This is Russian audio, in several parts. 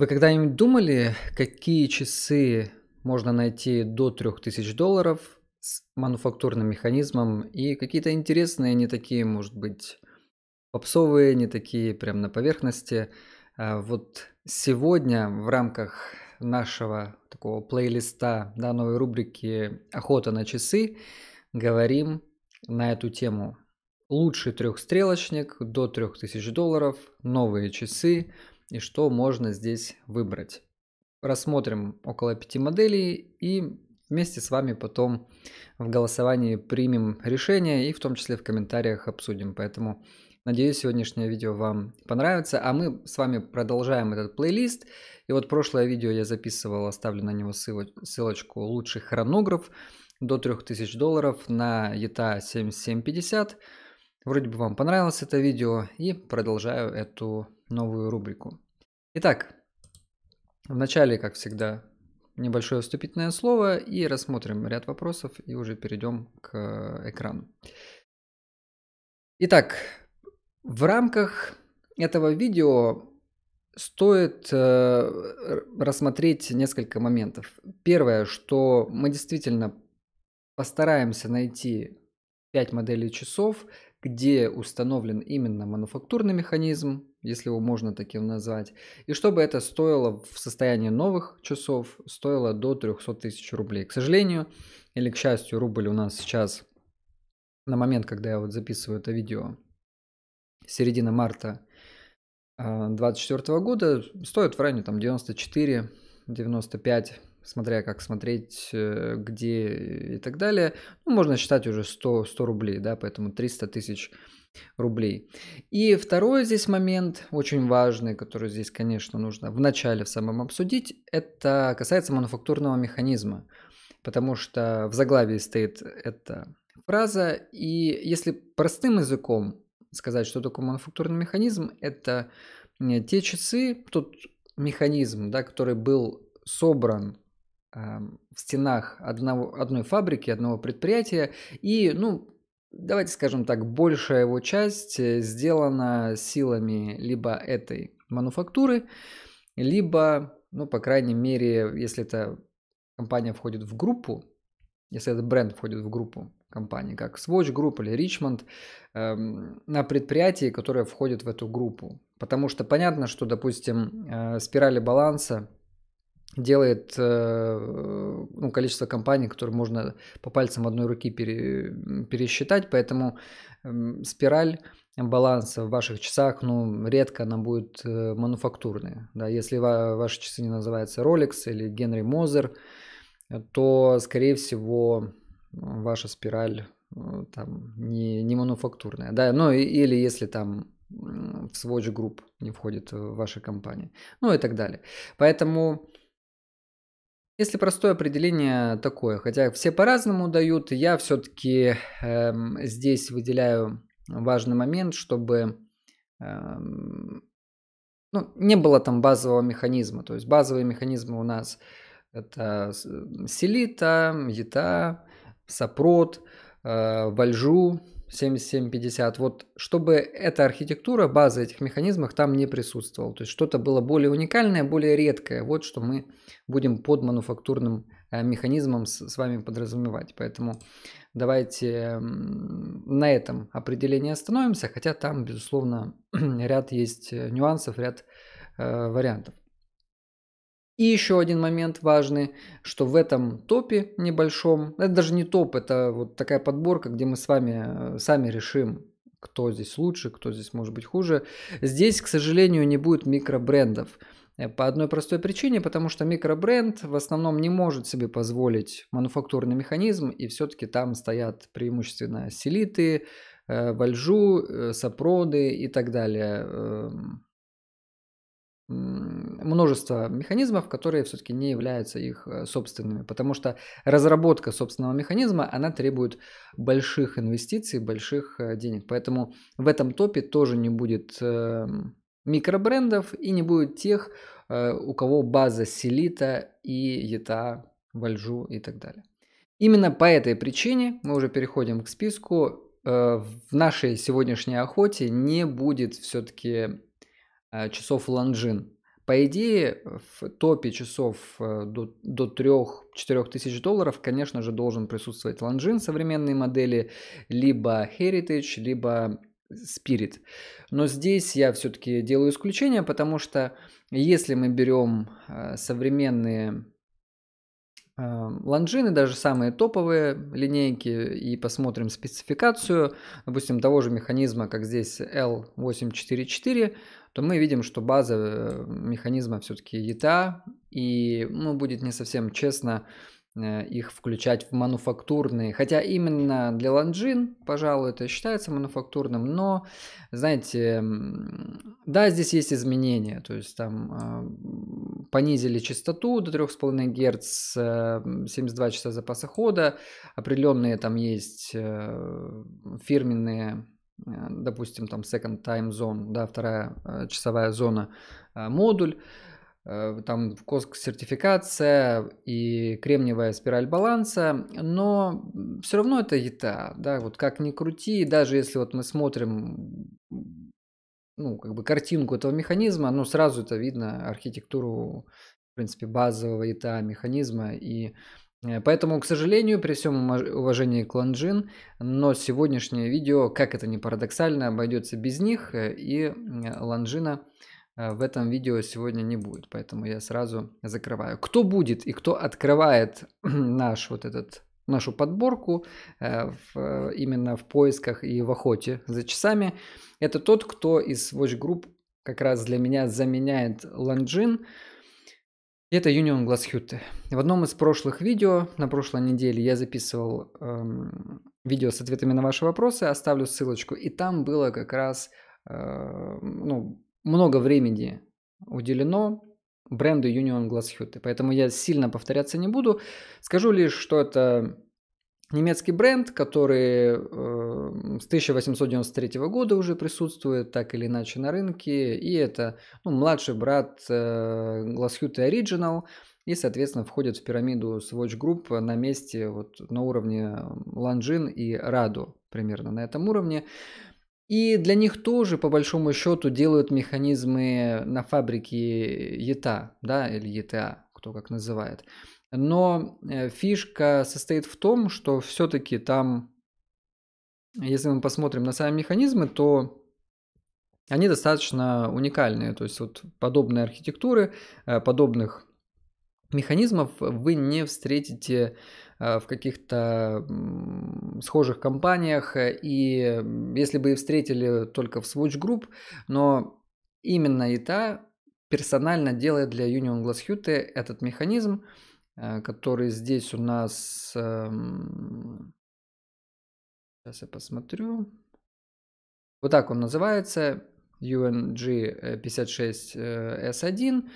Вы когда-нибудь думали, какие часы можно найти до 3000 долларов с мануфактурным механизмом и какие-то интересные, не такие, может быть, попсовые, не такие прям на поверхности. А вот сегодня в рамках нашего такого плейлиста, да, новой рубрики «Охота на часы» говорим на эту тему. Лучший трехстрелочник до 3000 долларов, новые часы – и что можно здесь выбрать. Рассмотрим около пяти моделей и вместе с вами потом в голосовании примем решение и в том числе в комментариях обсудим. Поэтому Надеюсь, сегодняшнее видео вам понравится. А мы с вами продолжаем этот плейлист. И вот прошлое видео я записывал, оставлю на него ссылочку «Лучший хронограф» до 3000 долларов на ETA 7750. Вроде бы вам понравилось это видео и продолжаю эту новую рубрику. Итак, вначале, как всегда, небольшое вступительное слово и рассмотрим ряд вопросов и уже перейдем к э, экрану. Итак, в рамках этого видео стоит э, рассмотреть несколько моментов. Первое, что мы действительно постараемся найти 5 моделей часов, где установлен именно мануфактурный механизм, если его можно таким назвать, и чтобы это стоило в состоянии новых часов, стоило до 300 тысяч рублей. К сожалению или к счастью, рубль у нас сейчас, на момент, когда я вот записываю это видео, середина марта 2024 а, года, стоит в районе там 94-95 смотря как смотреть, э, где и так далее. Ну, можно считать уже 100, 100 рублей, да, поэтому 300 тысяч 000 рублей. И второй здесь момент, очень важный, который здесь, конечно, нужно вначале в самом обсудить, это касается мануфактурного механизма, потому что в заглавии стоит эта фраза, и если простым языком сказать, что такое мануфактурный механизм, это э, те часы, тот механизм, да, который был собран эм, в стенах одного, одной фабрики, одного предприятия и, ну, давайте скажем так, большая его часть э, сделана силами либо этой мануфактуры, либо, ну, по крайней мере, если эта компания входит в группу, если этот бренд входит в группу компаний, как Swatch Group или Richmond, эм, на предприятии, которое входит в эту группу. Потому что понятно, что, допустим, э, спирали баланса – делает э, ну, количество компаний, которые можно по пальцам одной руки пере, пересчитать, поэтому спираль баланса в ваших часах, ну, редко она будет э, мануфактурная. Да? Если ваши часы не называются Rolex или Генри Мозер, то, скорее всего, ваша спираль э, там не, не мануфактурная. Да? Ну, или если там в Swatch Group не входит в ваша компания. Ну и так далее. Поэтому если простое определение такое, хотя все по-разному дают, я все-таки э, эм, здесь выделяю важный момент, чтобы э, ну, не было там базового механизма. То есть базовые механизмы у нас это селита, ета, сапрот, э, вальжу, 7750, вот чтобы эта архитектура, база этих механизмов там не присутствовала. То есть что-то было более уникальное, более редкое. Вот что мы будем под мануфактурным э, механизмом с с вами подразумевать. Поэтому давайте на этом определении остановимся, хотя там, безусловно, ряд есть э, нюансов, ряд э, вариантов. И еще один момент важный, что в этом топе небольшом, это даже не топ, это вот такая подборка, где мы с вами э, сами решим, кто здесь лучше, кто здесь может быть хуже. Здесь, к сожалению, не будет микробрендов. Э, по одной простой причине, потому что микробренд в основном не может себе позволить мануфактурный механизм, и все-таки там стоят преимущественно селиты, э, вальжу, сапроды и так далее эм, множество механизмов, которые все-таки не являются их э, собственными, потому что разработка собственного механизма, она требует больших инвестиций, больших э, денег. Поэтому в этом топе тоже не будет эм, микробрендов и не будет тех, э, у кого база Селита и ЕТА, Вальжу и так далее. Именно по этой причине мы уже переходим к списку. В нашей сегодняшней охоте не будет все-таки Э, часов Ланжин. По идее, в топе часов э, до, до 3-4 тысяч долларов, конечно же, должен присутствовать Ланжин современные модели, либо Heritage, либо Spirit. Но здесь я все-таки делаю исключение, потому что если мы берем э, современные Ланжины даже самые топовые линейки, и посмотрим спецификацию, допустим, того же механизма, как здесь L844, то мы видим, что база э, механизма все-таки ETA, и ну, будет не совсем честно э, их включать в мануфактурные. Хотя именно для Ланжин, пожалуй, это считается мануфактурным, но, знаете, да, здесь есть изменения. То есть там а, понизили частоту до 3,5 Гц, 72 эм, часа запаса хода, определенные там есть э, фирменные э, допустим, там second time zone, да, вторая э, часовая зона модуль, там коск сертификация и кремниевая спираль баланса, но все равно это ета, да, вот как ни крути, даже если вот мы смотрим ну, как бы картинку этого механизма, но сразу это видно архитектуру, в принципе, базового ИТА механизма. И э, поэтому, к сожалению, при всем уважении к Ланжин, но сегодняшнее видео, как это не парадоксально, обойдется без них, э, и э, Ланжина в этом видео сегодня не будет, поэтому я сразу закрываю. Кто будет и кто открывает наш вот этот нашу подборку э, в, именно в поисках и в охоте за часами. Это тот, кто из Watch Group как раз для меня заменяет Ланджин. Это Union Glass Hute. В одном из прошлых видео, на прошлой неделе, я записывал эм, видео с ответами на ваши вопросы, оставлю ссылочку. И там было как раз э, ну, много времени уделено бренду Union Glass Hütte. Поэтому я сильно повторяться не буду. Скажу лишь, что это немецкий бренд, который э, с 1893 года уже присутствует так или иначе на рынке. И это ну, младший брат э, Glashütte Original и, соответственно, входит в пирамиду Swatch Group на месте вот, на уровне Ланжин и Раду примерно на этом уровне. И для них тоже, по большому счету, делают механизмы на фабрике ETA, а, да, или ETA, а, кто как называет. Но э, фишка состоит в том, что все-таки там, если мы посмотрим на сами механизмы, то они достаточно уникальные. То есть вот подобные архитектуры, э, подобных механизмов вы не встретите Э, в каких-то схожих компаниях, и если бы и встретили только в Swatch Group, но именно ИТА персонально делает для Union Glass Hute этот механизм, э, который здесь у нас... Сейчас эм, я посмотрю. Вот так он называется. UNG 56S1. Э,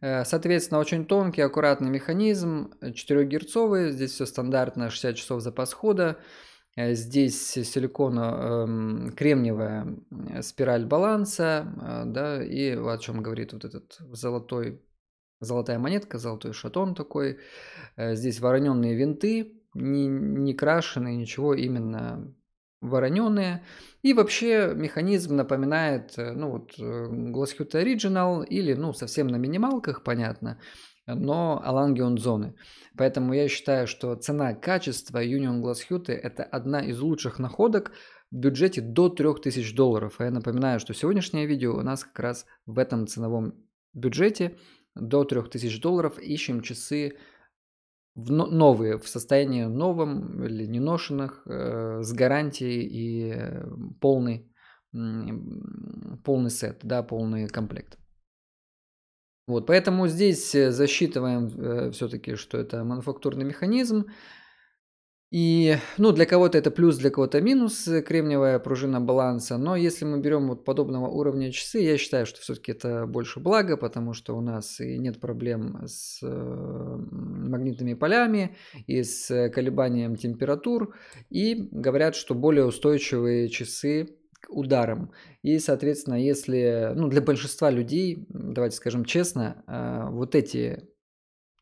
Э, соответственно, очень тонкий, аккуратный механизм, 4-герцовый, э, здесь все стандартно, 60 часов запас хода. Э, здесь силикона эм, э, кремниевая спираль баланса, э, да, и о чем говорит вот этот золотой, золотая монетка, золотой шатон такой. Э, здесь вороненные винты, не, не крашеные, ничего, именно вороненые. И вообще механизм напоминает, э, ну вот, э, Glasscut Original или, ну, совсем на минималках, понятно, но Alangeon зоны. Поэтому я считаю, что цена-качество Union Glasscut это одна из лучших находок, в бюджете до 3000 долларов. А я напоминаю, что сегодняшнее видео у нас как раз в этом ценовом бюджете до 3000 долларов. Ищем часы в новые, в состоянии новом или неношенных, э, с гарантией и э, полный, полный сет, да, полный комплект. Вот, поэтому здесь э, засчитываем все-таки, что это мануфактурный механизм. И, ну, для кого-то это плюс, для кого-то минус, э, кремниевая пружина баланса. Но если мы берем вот подобного уровня часы, я считаю, что все-таки это больше благо, потому что у нас и нет проблем с э, магнитными полями, и с колебанием температур. И говорят, что более устойчивые часы ударом. И, соответственно, если, ну, для большинства людей, давайте скажем честно, э, вот эти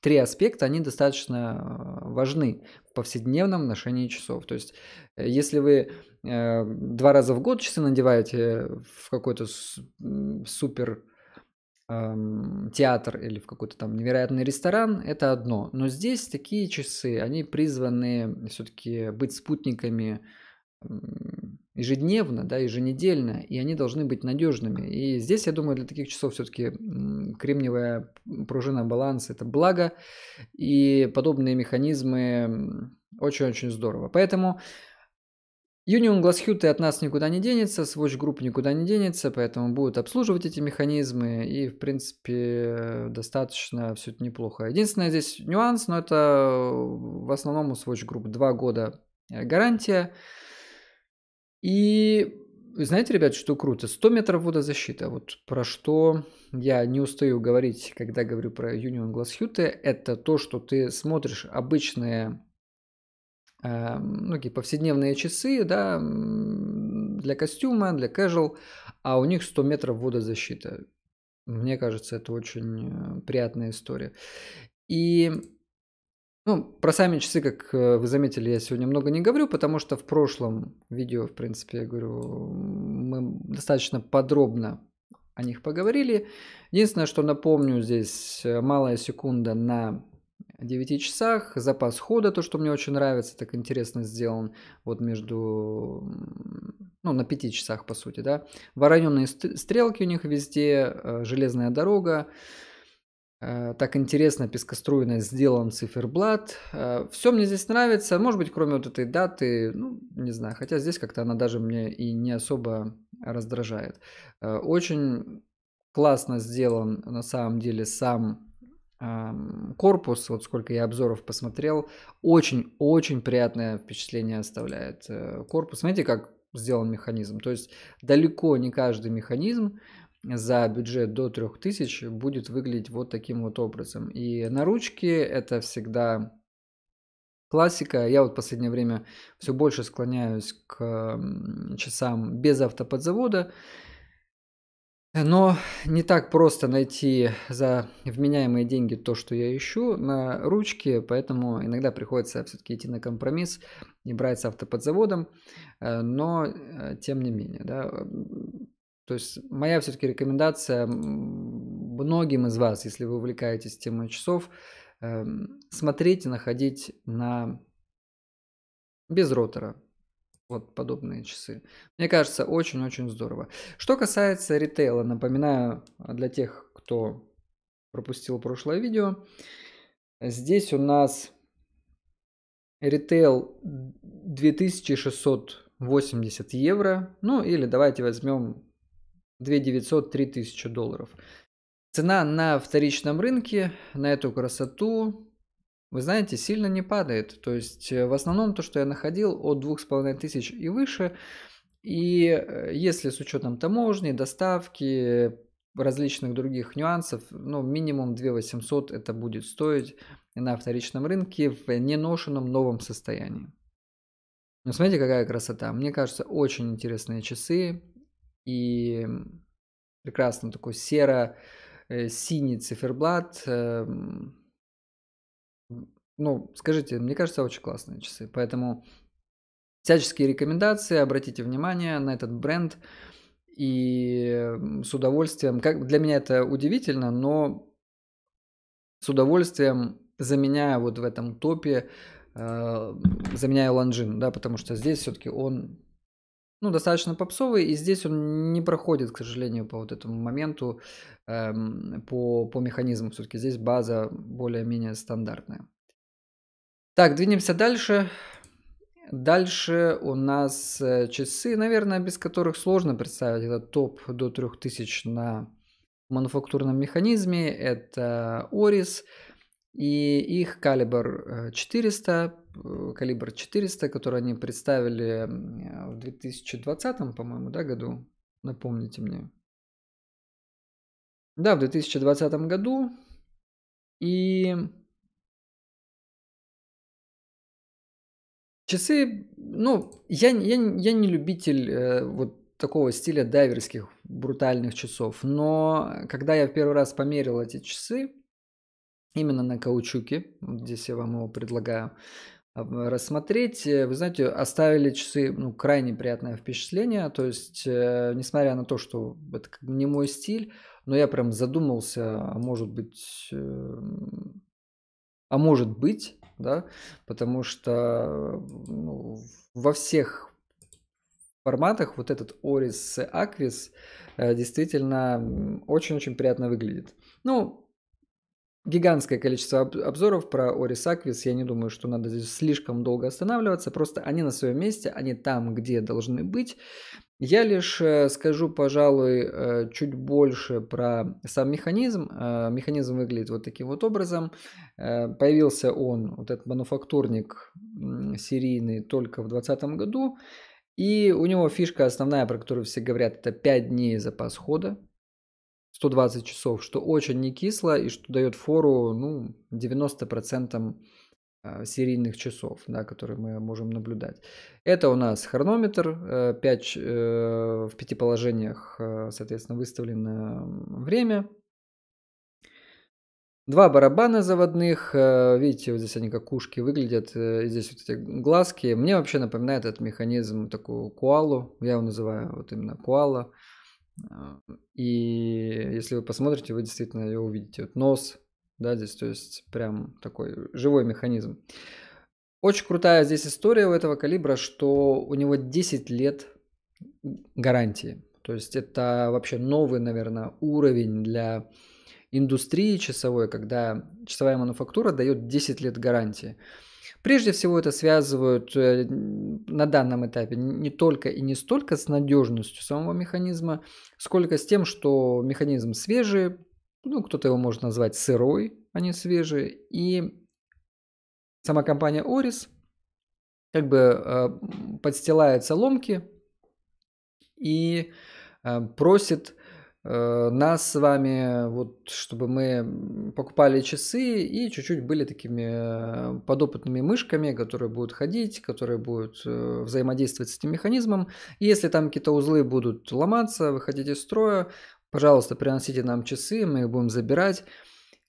три аспекта, они достаточно э, важны в повседневном ношении часов. То есть, э, если вы э, два раза в год часы надеваете в какой-то супер эм, театр или в какой-то там невероятный ресторан, это одно. Но здесь такие часы, они призваны все-таки быть спутниками ежедневно, да, еженедельно, и они должны быть надежными. И здесь, я думаю, для таких часов все-таки кремниевая пружина баланс это благо, и подобные механизмы очень-очень здорово. Поэтому Union Glass Hute от нас никуда не денется, Swatch Group никуда не денется, поэтому будут обслуживать эти механизмы, и, в принципе, достаточно все это неплохо. Единственное здесь нюанс, но это э, в основном у Swatch Group 2 года э, гарантия, и знаете, ребят, что круто? 100 метров водозащита. Вот про что я не устаю говорить, когда говорю про Union Glass Hute, это то, что ты смотришь обычные э, многие ну, повседневные часы, да, для костюма, для casual, а у них 100 метров водозащита. Мне кажется, это очень э, приятная история. И ну, про сами часы, как э, вы заметили, я сегодня много не говорю, потому что в прошлом видео, в принципе, я говорю, мы достаточно подробно о них поговорили. Единственное, что напомню, здесь э, малая секунда на 9 часах, запас хода, то, что мне очень нравится, так интересно сделан, вот между, ну, на 5 часах, по сути, да. Вороненные стрелки у них везде, э, железная дорога, Э, так интересно пескоструйно сделан циферблат. Э, Все мне здесь нравится, может быть, кроме вот этой даты, ну, не знаю, хотя здесь как-то она даже мне и не особо раздражает. Э, очень классно сделан на самом деле сам корпус, вот сколько я обзоров посмотрел, очень-очень приятное впечатление оставляет корпус. Смотрите, как сделан механизм. То есть далеко не каждый механизм за бюджет до 3000 будет выглядеть вот таким вот образом. И на ручке это всегда классика. Я вот в последнее время все больше склоняюсь к часам без автоподзавода. Но не так просто найти за вменяемые деньги то, что я ищу на ручке, поэтому иногда приходится все-таки идти на компромисс и брать с автоподзаводом, э, но э, тем не менее, да, то есть моя все-таки рекомендация многим из вас, если вы увлекаетесь темой часов, эм, смотреть и находить на без ротора вот подобные часы. Мне кажется, очень-очень здорово. Что касается ритейла, напоминаю а, для тех, кто пропустил прошлое видео, здесь у нас ритейл 2680 евро, ну или давайте возьмем 2 900 3 тысячи долларов. Цена на вторичном рынке на эту красоту, вы знаете, сильно не падает. То есть э, в основном то, что я находил от 2500 и выше, и э, если с учетом таможни, доставки, различных других нюансов, ну, минимум 2800 это будет стоить на вторичном рынке в неношенном новом состоянии. Но смотрите, какая красота. Мне кажется, очень интересные часы и прекрасно такой серо-синий э, циферблат. Эм, ну, скажите, мне кажется, очень классные часы, поэтому всяческие рекомендации, обратите внимание на этот бренд и с удовольствием, как для меня это удивительно, но с удовольствием заменяю вот в этом топе, э, заменяю Ланжин, да, потому что здесь все-таки он ну, достаточно попсовый, и здесь он не проходит, к сожалению, по вот этому моменту, эм, по, по механизму. Все-таки здесь база более-менее стандартная. Так, двинемся дальше. Дальше у нас э, часы, наверное, без которых сложно представить этот топ до 3000 на мануфактурном механизме. Это Oris и их калибр 400, э, Э, калибр 400, который они представили в 2020, по-моему, да, году. Напомните мне. Да, в 2020 году. И часы, ну, я, я, я не любитель э, вот такого стиля дайверских брутальных часов, но когда я в первый раз померил эти часы, именно на каучуке, здесь я вам его предлагаю, рассмотреть. Э, вы знаете, оставили часы ну, крайне приятное впечатление. То есть, э, несмотря на то, что это как не мой стиль, но я прям задумался, а может быть, э, а может быть, да, потому что ну, во всех форматах вот этот Орис Аквис э, действительно очень-очень приятно выглядит. Ну, гигантское количество обзоров про Ори Саквис, Я не думаю, что надо здесь слишком долго останавливаться. Просто они на своем месте, они там, где должны быть. Я лишь э, скажу, пожалуй, э, чуть больше про сам механизм. Э, механизм выглядит вот таким вот образом. Появился он, вот этот мануфактурник серийный, только в 2020 году. И у него фишка основная, про которую все говорят, это 5 дней запас хода. 120 часов, что очень не кисло и что дает фору ну, 90% э, серийных часов, да, которые мы можем наблюдать. Это у нас хронометр, 5, э, э, в пяти положениях, соответственно, выставлено время. Два барабана заводных, видите, вот здесь они как ушки выглядят, здесь вот эти глазки. Мне вообще напоминает этот механизм такую куалу, я его называю вот именно куала. А, и если вы посмотрите, вы действительно ее увидите. Вот нос, да, здесь, то есть прям такой живой механизм. Очень крутая здесь история у этого калибра, что у него 10 лет гарантии. То есть это вообще новый, наверное, уровень для индустрии часовой, когда часовая мануфактура дает 10 лет гарантии. Прежде всего это связывают э, на данном этапе не только и не столько с надежностью самого механизма, сколько с тем, что механизм свежий, ну кто-то его может назвать сырой, а не свежий, и сама компания Орис как бы э, подстилает соломки и э, просит Э, нас с вами, вот, чтобы мы покупали часы и чуть-чуть были такими э, подопытными мышками, которые будут ходить, которые будут э, взаимодействовать с этим механизмом. И если там какие-то узлы будут ломаться, выходить из строя, пожалуйста, приносите нам часы, мы их будем забирать.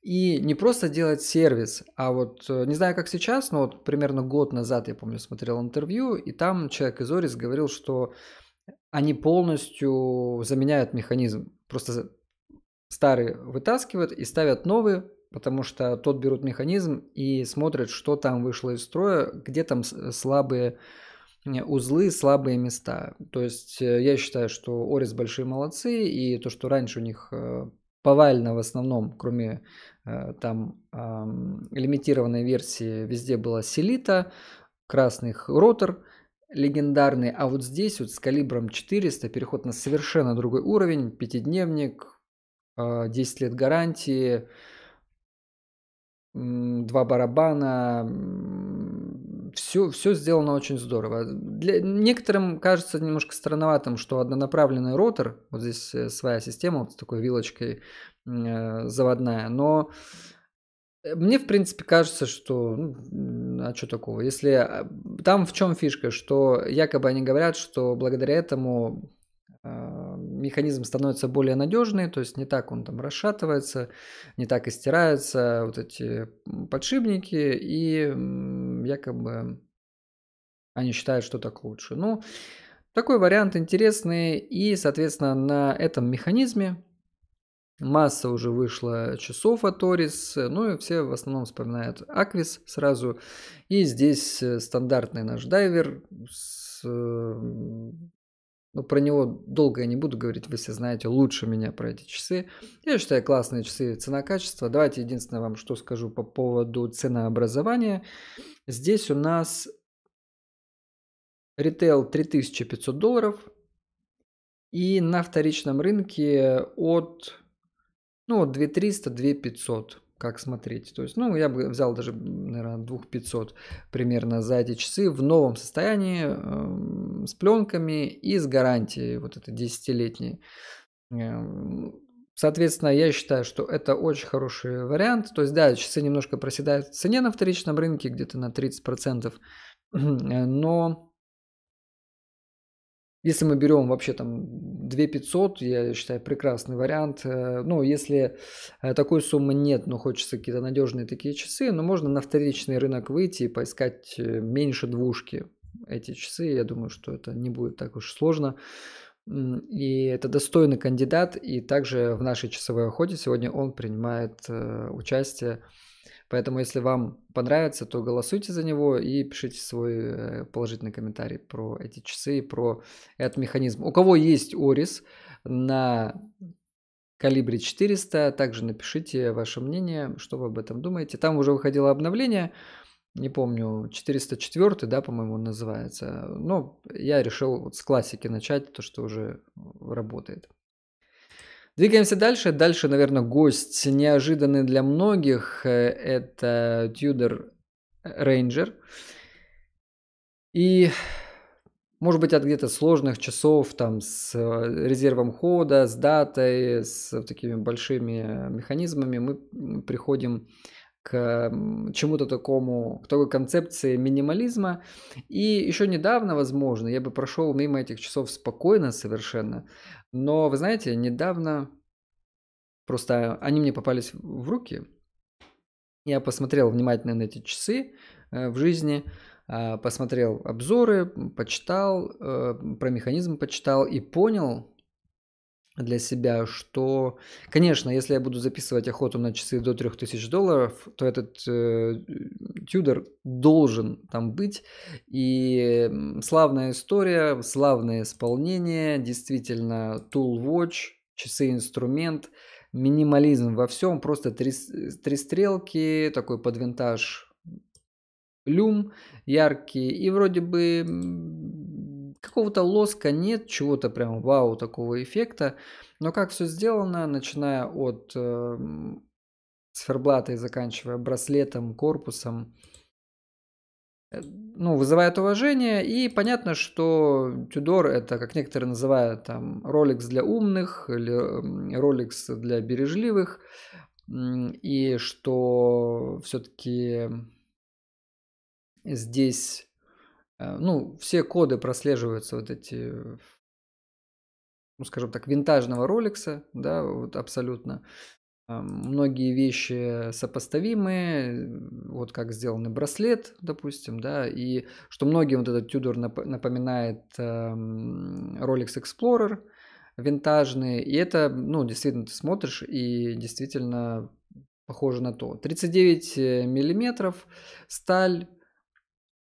И не просто делать сервис, а вот, не знаю, как сейчас, но вот примерно год назад, я помню, смотрел интервью, и там человек из Орис говорил, что они полностью заменяют механизм просто старые вытаскивают и ставят новые, потому что тот берут механизм и смотрят, что там вышло из строя, где там слабые э, узлы, слабые места. То есть э, я считаю, что Орис большие молодцы, и то, что раньше у них э, повально в основном, кроме там лимитированной версии, везде была селита, красных ротор – легендарный. А вот здесь вот с калибром 400 переход на совершенно другой уровень. Пятидневник, 10 э, лет гарантии, два барабана, все, все сделано очень здорово. Для, некоторым кажется немножко странноватым, что однонаправленный ротор, вот здесь э, своя система вот с такой вилочкой э, заводная, но мне, в принципе, кажется, что... Ну, а что такого? Если... А, там в чем фишка, что якобы они говорят, что благодаря этому а, механизм становится более надежный, то есть не так он там расшатывается, не так истираются вот эти подшипники, и якобы они считают, что так лучше. Ну, такой вариант интересный, и, соответственно, на этом механизме Масса уже вышла часов от Орис, ну и все в основном вспоминают Аквис сразу. И здесь э, стандартный наш дайвер. С, э, ну, про него долго я не буду говорить, вы все знаете лучше меня про эти часы. Я считаю классные часы цена-качество. Давайте единственное вам что скажу по поводу ценообразования. Здесь у нас ритейл 3500 долларов и на вторичном рынке от ну, вот 2300, 2500, как смотреть. То есть, ну, я бы взял даже, наверное, 2500 примерно за эти часы в новом состоянии, э, с пленками и с гарантией вот этой десятилетней. Эм, соответственно, я считаю, что это очень хороший вариант. То есть, да, часы немножко проседают в цене на вторичном рынке, где-то на 30%, э, но если мы берем вообще там 2500, я считаю, прекрасный вариант. Э, ну, если э, такой суммы нет, но хочется какие-то надежные такие часы, но ну, можно на вторичный рынок выйти и поискать э, меньше двушки эти часы. Я думаю, что это не будет так уж сложно. И это достойный кандидат, и также в нашей часовой охоте сегодня он принимает участие Поэтому, если вам понравится, то голосуйте за него и пишите свой э, положительный комментарий про эти часы и про этот механизм. У кого есть Орис на калибре 400, также напишите ваше мнение, что вы об этом думаете. Там уже выходило обновление, не помню, 404, да, по-моему, называется. Но я решил вот с классики начать, то, что уже работает. Двигаемся дальше. Дальше, наверное, гость неожиданный для многих. Э, это Тьюдор э, Рейнджер. И, может быть, от где-то сложных часов, там, с э, резервом хода, с датой, с такими большими механизмами мы приходим к к чему-то такому, к такой концепции минимализма. И еще недавно, возможно, я бы прошел мимо этих часов спокойно совершенно. Но, вы знаете, недавно просто они мне попались в руки. Я посмотрел внимательно на эти часы э, в жизни, а, посмотрел обзоры, почитал, э, про механизм почитал и понял, для себя, что, конечно, если я буду записывать охоту на часы до 3000 долларов, то этот э, тюдор должен там быть. И славная история, славное исполнение, действительно, Tool Watch, часы-инструмент, минимализм во всем, просто три, э, три стрелки, такой под винтаж люм яркий и вроде бы какого-то лоска нет, чего-то прям вау такого эффекта, но как все сделано, начиная от э, эм, сферблата и заканчивая браслетом, корпусом, э, ну, вызывает уважение, и понятно, что Тюдор это, как некоторые называют, там, Rolex для умных или эм, Rolex для бережливых, и что все-таки здесь Э, ну, все коды прослеживаются вот эти, э, ну, скажем так, винтажного роликса, да, вот абсолютно. Э, многие вещи сопоставимые, вот как сделанный браслет, допустим, да, и что многим вот этот Тюдор напоминает Rolex эм, Explorer винтажный, и это, ну, действительно, ты смотришь, и действительно похоже на то. 39 миллиметров, сталь,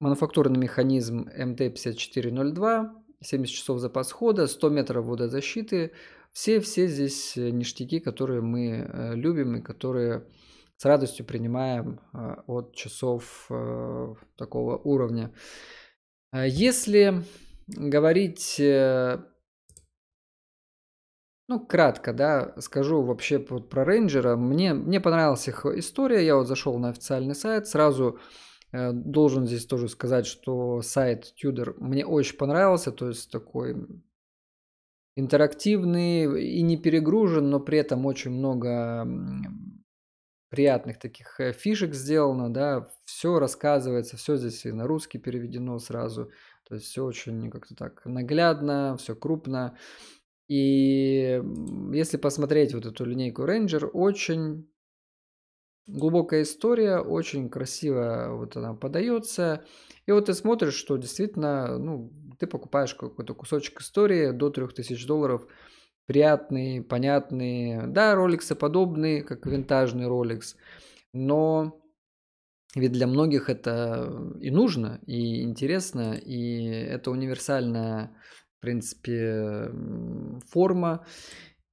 Мануфактурный механизм МТ-5402, 70 часов запас хода, 100 метров водозащиты. Все-все здесь э, ништяки, которые мы э, любим и которые с радостью принимаем э, от часов такого уровня. А если говорить, ну, кратко, да, скажу вообще про рейнджера. Мне, мне понравилась их история. Я вот зашел на официальный сайт, сразу Э, должен здесь тоже сказать, что сайт Tudor мне очень понравился, то есть такой интерактивный и не перегружен, но при этом очень много приятных таких э, фишек сделано, да, все рассказывается, все здесь и на русский переведено сразу, то есть все очень как-то так наглядно, все крупно. И если посмотреть вот эту линейку Ranger, очень глубокая история, очень красиво вот она подается. И вот ты смотришь, что действительно, ну, ты покупаешь какой-то кусочек истории до 3000 долларов, приятные, понятные, да, роликсы подобные, как винтажный роликс, но ведь для многих это и нужно, и интересно, и это универсальная, в принципе, форма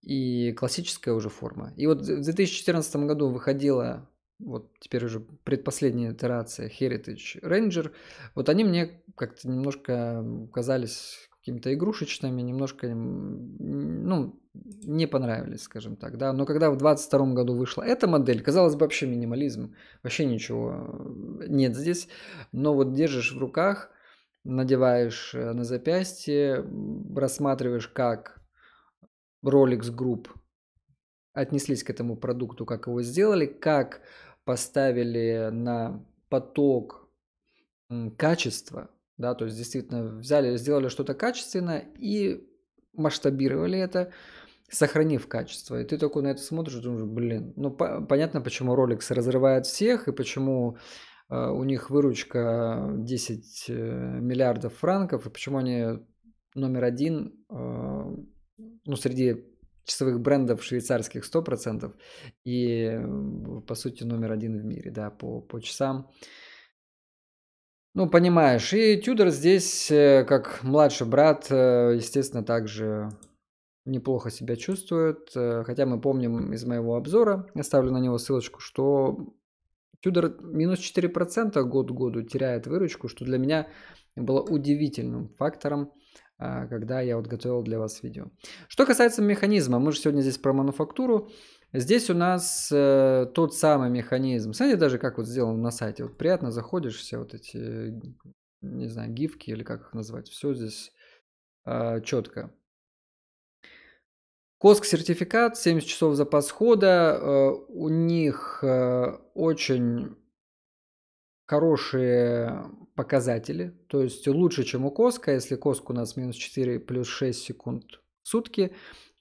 и классическая уже форма. И вот в 2014 году выходила вот теперь уже предпоследняя итерация Heritage Ranger, вот они мне как-то немножко казались какими-то игрушечными, немножко, ну, не понравились, скажем так, да. Но когда в 22 году вышла эта модель, казалось бы, вообще минимализм, вообще ничего нет здесь, но вот держишь в руках, надеваешь э, на запястье, рассматриваешь, как Rolex Group отнеслись к этому продукту, как его сделали, как поставили на поток качества, да, то есть действительно взяли, сделали что-то качественно и масштабировали это, сохранив качество. И ты такой на это смотришь думаешь, блин, ну по- понятно, почему Rolex разрывает всех и почему э, у них выручка 10 э, миллиардов франков, и почему они номер один э, ну, среди часовых брендов швейцарских 100% и, по сути, номер один в мире, да, по, по часам. Ну, понимаешь, и Тюдор здесь, э, как младший брат, э, естественно, также неплохо себя чувствует. Э, хотя мы помним из моего обзора, я ставлю на него ссылочку, что Тюдор минус 4% год к году теряет выручку, что для меня было удивительным фактором а, когда я вот готовил для вас видео. Что касается механизма, мы же сегодня здесь про мануфактуру. Здесь у нас э, тот самый механизм. Смотрите даже, как вот сделано на сайте. Вот приятно заходишь, все вот эти, не знаю, гифки или как их назвать. Все здесь э, а, четко. Коск сертификат, 70 часов запас хода. Э, у них э, очень хорошие показатели, то есть лучше, чем у Коска. Если Коск у нас минус 4 плюс 6 секунд в сутки,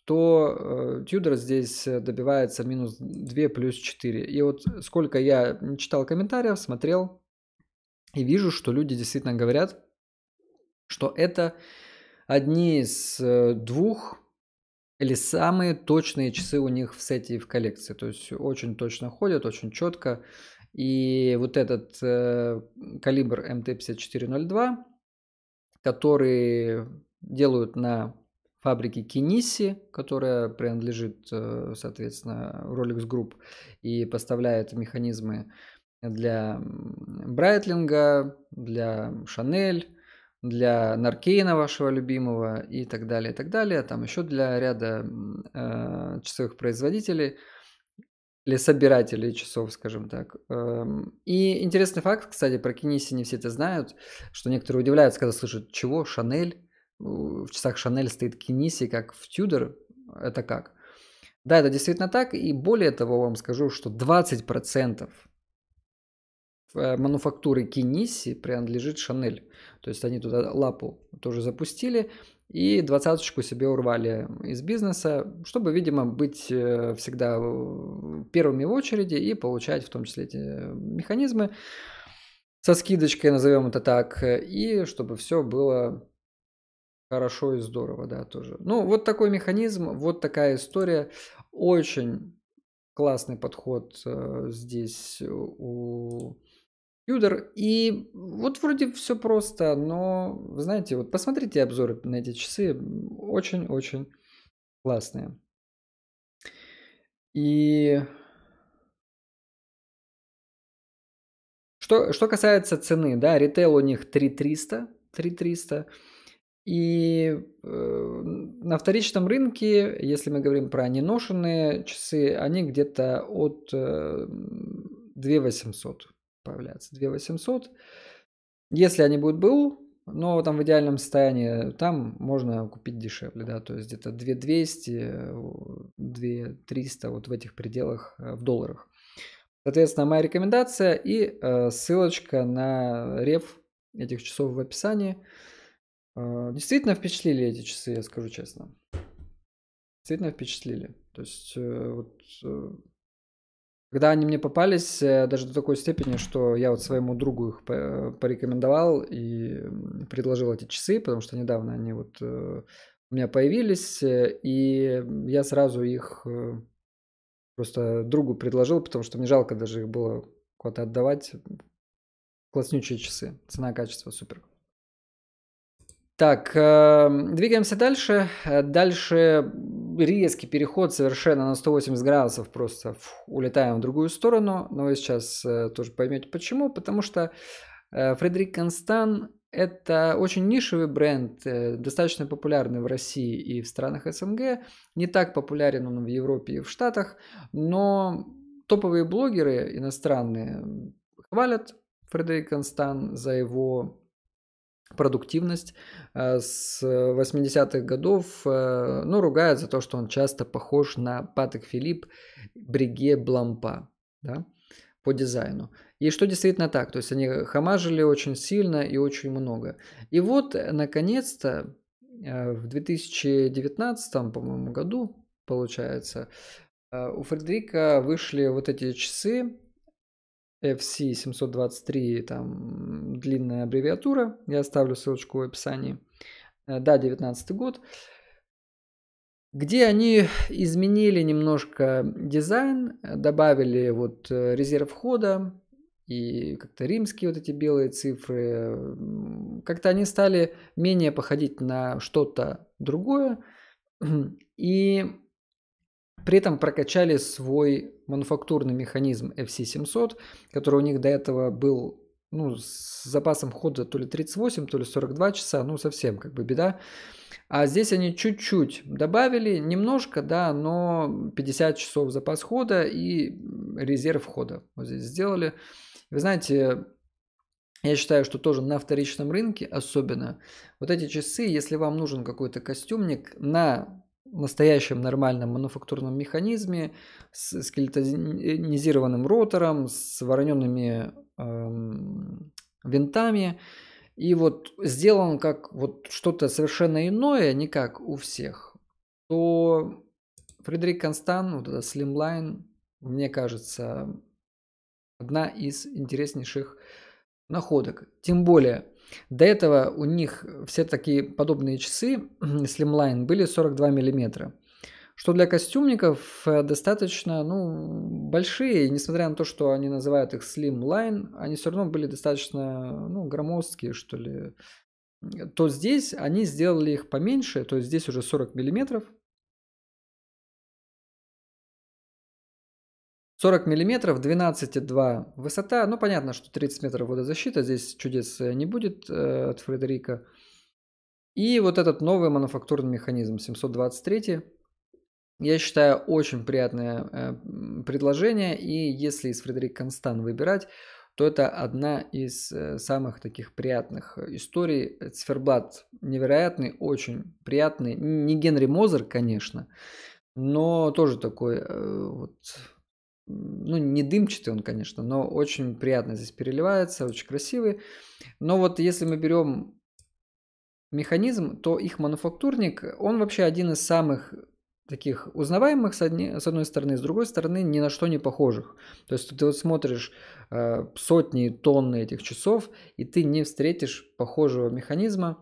то э, Тюдор здесь добивается минус 2 плюс 4. И вот сколько я читал комментариев, смотрел и вижу, что люди действительно говорят, что это одни из э, двух или самые точные часы у них в сете и в коллекции. То есть очень точно ходят, очень четко. И вот этот э, калибр МТ-5402, который делают на фабрике Кениси, которая принадлежит, э, соответственно, Rolex Group и поставляет механизмы для Брайтлинга, для Шанель, для Наркейна вашего любимого и так далее, и так далее. Там еще для ряда э, часовых производителей – или собирателей часов, скажем так. Эм, и интересный факт, кстати, про Киниси не все это знают, что некоторые удивляются, когда слышат, чего, Шанель, в часах Шанель стоит Киниси, как в Тюдор, это как? Да, это действительно так, и более того вам скажу, что 20% э, мануфактуры Киниси принадлежит Шанель. То есть они туда лапу тоже запустили, и двадцаточку себе урвали из бизнеса, чтобы, видимо, быть э, всегда э, первыми в очереди и получать в том числе эти механизмы со скидочкой, назовем это так, и чтобы все было хорошо и здорово, да, тоже. Ну, вот такой механизм, вот такая история. Очень классный подход э, здесь у Юдор, и вот вроде все просто, но, знаете, вот посмотрите обзоры на эти часы, очень-очень классные. И что, что касается цены, да, ритейл у них 3300, 3300, и э, на вторичном рынке, если мы говорим про неношенные часы, они где-то от э, 2800 появляться. 2800. Если они будут был но там в идеальном состоянии, там можно купить дешевле, да, то есть где-то 2200, 2300, вот в этих пределах э, в долларах. Соответственно, моя рекомендация и э, ссылочка на реф этих часов в описании. Э, действительно впечатлили эти часы, я скажу честно. Действительно впечатлили. То есть вот когда они мне попались, э, даже до такой степени, что я вот своему другу их порекомендовал и предложил эти часы, потому что недавно они вот э, у меня появились, э, и я сразу их просто другу предложил, потому что мне жалко даже их было куда-то отдавать. Класснючие часы, цена-качество, супер. Так, двигаемся дальше. Дальше резкий переход совершенно на 180 градусов просто фу, улетаем в другую сторону. Но вы сейчас э, тоже поймете почему. Потому что э, Фредерик Констан это очень нишевый бренд, э, достаточно популярный в России и в странах СНГ. Не так популярен он в Европе и в Штатах. Но топовые блогеры иностранные хвалят Фредерик Констан за его продуктивность э, с 80-х годов, э, ну, ругают за то, что он часто похож на Патек Филипп Бриге Блампа, да, по дизайну. И что действительно так, то есть они хамажили очень сильно и очень много. И вот, э, наконец-то, в 2019, по-моему, году, получается, у Фредерика вышли вот эти часы FC723, там длинная аббревиатура, я оставлю ссылочку в описании. Э, да, 19 год. Где они изменили немножко дизайн, э, добавили вот э, резерв хода и как-то римские вот эти белые цифры. Как-то они стали менее походить на что-то другое. И при этом прокачали свой мануфактурный механизм FC700, который у них до этого был ну, с запасом хода то ли 38, то ли 42 часа, ну, совсем как бы беда. А здесь они чуть-чуть добавили, немножко, да, но 50 часов запас хода и резерв хода вот здесь сделали. Вы знаете, я считаю, что тоже на вторичном рынке особенно вот эти часы, если вам нужен какой-то костюмник на настоящем нормальном мануфактурном механизме с скелетонизированным ротором, с вороненными эм, винтами. И вот сделан как вот что-то совершенно иное, а не как у всех, то Фредерик Констан, вот этот Slimline, мне кажется, одна из интереснейших находок. Тем более, до этого у них все такие подобные часы Slimline были 42 мм, что для костюмников э, достаточно ну, большие, несмотря на то, что они называют их Slimline, они все равно были достаточно ну, громоздкие, что ли. То здесь они сделали их поменьше, то есть здесь уже 40 миллиметров, 40 миллиметров, 12,2 высота. Ну, понятно, что 30 метров водозащита. Здесь чудес э, не будет э, от Фредерика. И вот этот новый мануфактурный механизм 723. Я считаю, очень приятное э, предложение. И если из Фредерик Констан выбирать, то это одна из э, самых таких приятных историй. Циферблат невероятный, очень приятный. Не Генри Мозер, конечно, но тоже такой э, вот ну, не дымчатый он, конечно, но очень приятно здесь переливается, очень красивый. Но вот если мы берем механизм, то их мануфактурник, он вообще один из самых таких узнаваемых с, одни, с одной стороны, с другой стороны ни на что не похожих. То есть ты вот смотришь э, сотни тонны этих часов, и ты не встретишь похожего механизма,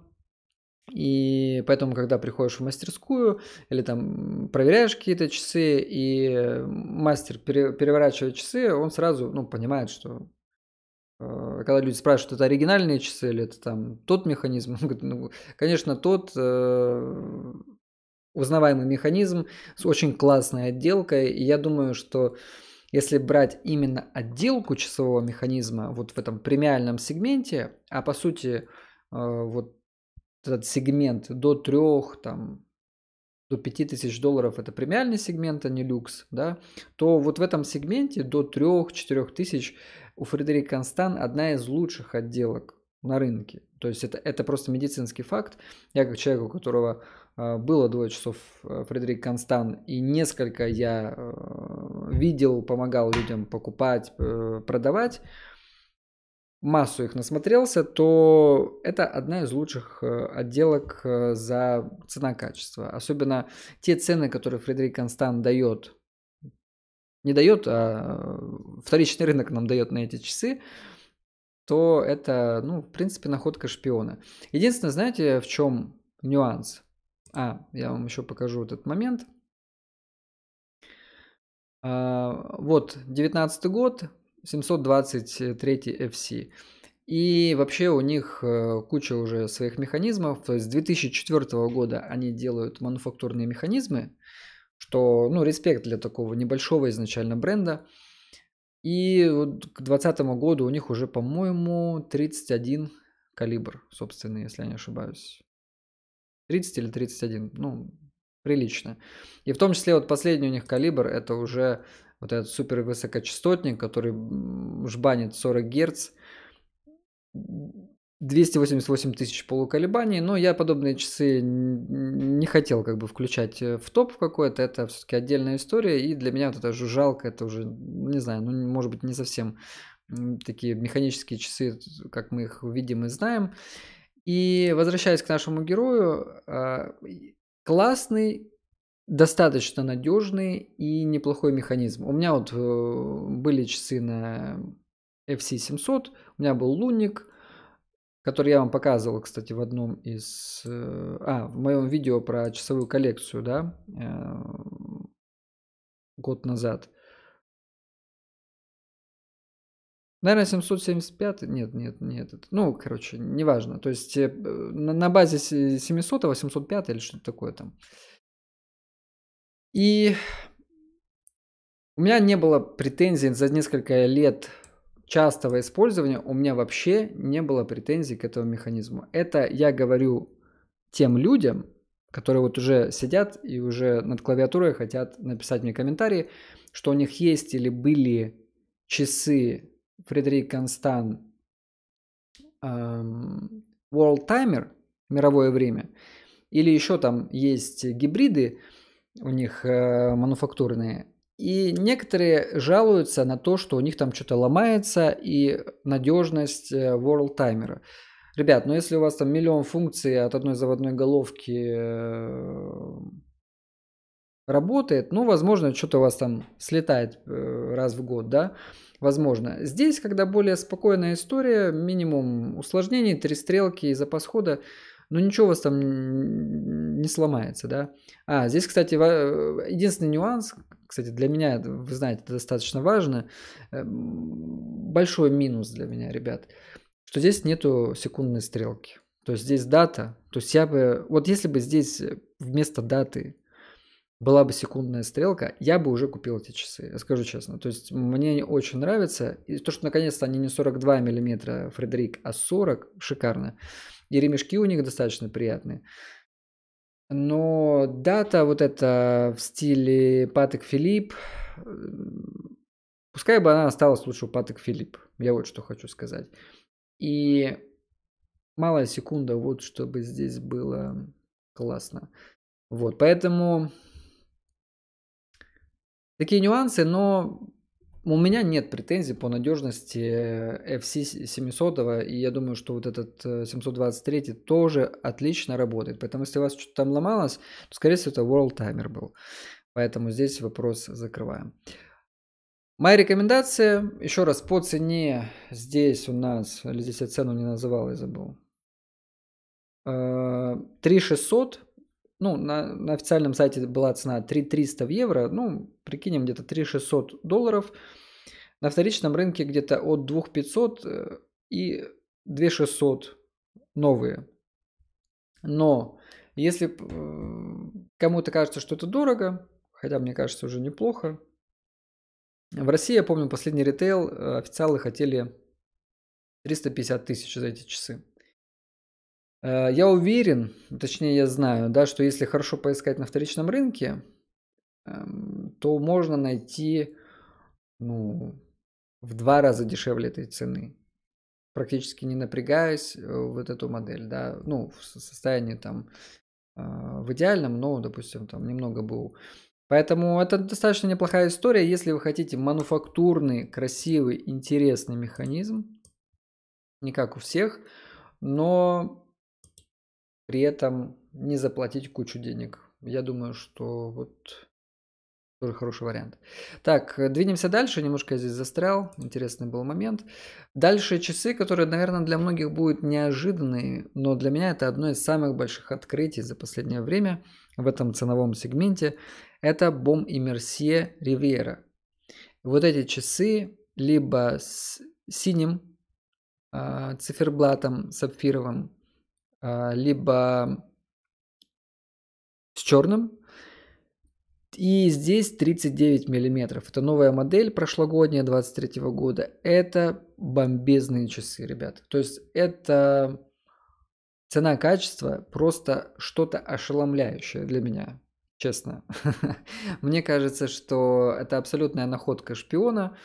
и поэтому, когда приходишь в мастерскую или там проверяешь какие-то часы, и э, мастер переворачивает часы, он сразу ну, понимает, что э, когда люди спрашивают, это оригинальные часы или это там тот механизм, он говорит, ну, конечно, тот э, узнаваемый механизм с очень классной отделкой. И я думаю, что если брать именно отделку часового механизма вот в этом премиальном сегменте, а по сути э, вот этот сегмент до 3, там, до 5000 долларов это премиальный сегмент, а не люкс, да, то вот в этом сегменте до 3-4 тысяч у Фредерик Констан одна из лучших отделок на рынке. То есть это, это просто медицинский факт. Я как человек, у которого э, было двое часов э, Фредерик Констан, и несколько я э, видел, помогал людям покупать, продавать, массу их насмотрелся, то это одна из лучших э, отделок э, за цена-качество. Особенно те цены, которые Фредерик Констан дает, не дает, а э, вторичный рынок нам дает на эти часы, то это, ну, в принципе, находка шпиона. Единственное, знаете, в чем нюанс? А, я вам еще покажу этот момент. А, вот, 19 год, 723 FC. И вообще у них э, куча уже своих механизмов. То есть с 2004 года они делают мануфактурные механизмы, что, ну, респект для такого небольшого изначально бренда. И вот к 2020 году у них уже, по-моему, 31 калибр, собственно, если я не ошибаюсь. 30 или 31, ну, прилично. И в том числе вот последний у них калибр, это уже вот этот супер высокочастотник, который жбанит 40 Гц, 288 тысяч полуколебаний, но я подобные часы не хотел как бы включать э, в топ какой-то, это все-таки отдельная история, и для меня вот эта жужжалка, это уже, не знаю, ну, может быть, не совсем такие механические часы, как мы их видим и знаем. И возвращаясь к нашему герою, а, классный достаточно надежный и неплохой механизм. У меня вот э, были часы на FC700, у меня был лунник, который я вам показывал, кстати, в одном из... Э, а, в моем видео про часовую коллекцию, да, э, год назад. Наверное, 775, нет, нет, нет, ну, короче, неважно. То есть на базе 700, 805 или что-то такое там. И у меня не было претензий за несколько лет частого использования, у меня вообще не было претензий к этому механизму. Это я говорю тем людям, которые вот уже сидят и уже над клавиатурой хотят написать мне комментарии, что у них есть или были часы Фредерик Констан эм, World Timer, мировое время, или еще там есть гибриды, у них э, мануфактурные. И некоторые жалуются на то, что у них там что-то ломается и надежность э, World Timer. Ребят, ну если у вас там миллион функций от одной заводной головки эм, работает, ну, возможно, что-то у вас там слетает э, раз в год, да, возможно. Здесь, когда более спокойная история, минимум усложнений, три стрелки и запас хода – но ну, ничего у вас там не сломается, да. А, здесь, кстати, э, единственный нюанс, кстати, для меня, вы знаете, это достаточно важно, э, большой минус для меня, ребят, что здесь нету секундной стрелки. То есть здесь дата, то есть я бы, вот если бы здесь э, вместо даты была бы секундная стрелка, я бы уже купил эти часы, я скажу честно. То есть мне они очень нравятся. И то, что наконец-то они не 42 миллиметра, Фредерик, а 40, шикарно. И ремешки у них достаточно приятные. Но дата вот эта в стиле Патек Филипп, пускай бы она осталась лучше у Патек Филипп. Я вот что хочу сказать. И малая секунда, вот чтобы здесь было классно. Вот, поэтому такие нюансы, но у меня нет претензий по надежности э, FC 700, и я думаю, что вот этот 723 э, тоже отлично работает. Поэтому, если у вас что-то там ломалось, то, скорее всего, это World Timer был. Поэтому здесь вопрос закрываем. Моя рекомендация, еще раз, по цене здесь у нас, или здесь я цену не называл, я забыл. 3600 э, ну, на, на официальном сайте была цена 3300 в евро, ну, прикинем, где-то 3600 долларов. На вторичном рынке где-то от 2500 э, и 2600 новые. Но если э, кому-то кажется, что это дорого, хотя мне кажется уже неплохо, в России, я помню, последний ритейл э, официалы хотели 350 тысяч за эти часы. Э, я уверен, точнее я знаю, да, что если хорошо поискать на вторичном рынке, эм, то можно найти ну, в два раза дешевле этой цены, практически не напрягаясь э, вот эту модель, да, ну, в состоянии там э, в идеальном, но, допустим, там немного был. Поэтому это достаточно неплохая история, если вы хотите мануфактурный, красивый, интересный механизм, не как у всех, но при этом не заплатить кучу денег. Я думаю, что вот тоже хороший вариант. Так, э, двинемся дальше. Немножко я здесь застрял. Интересный был момент. Дальше часы, которые, наверное, для многих будут неожиданные, но для меня это одно из самых больших открытий за последнее время в этом ценовом сегменте. Это Бом и Мерсье Ривьера. Вот эти часы либо с синим э, циферблатом сапфировым, а, либо с черным И здесь 39 миллиметров. Это новая модель прошлогодняя 23 года. Это бомбезные часы, ребят. То есть это цена-качество просто что-то ошеломляющее для меня, честно. Мне кажется, что это абсолютная находка шпиона.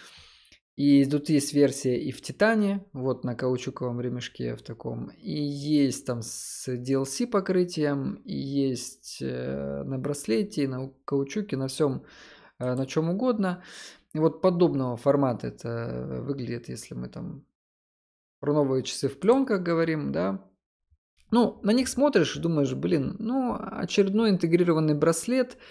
И тут есть версия и в Титане, вот на каучуковом ремешке в таком, и есть там с DLC покрытием, и есть э, на браслете, на каучуке, на всем, э, на чем угодно. И вот подобного формата это выглядит, если мы там про новые часы в пленках говорим, да. Ну, на них смотришь и думаешь, блин, ну, очередной интегрированный браслет –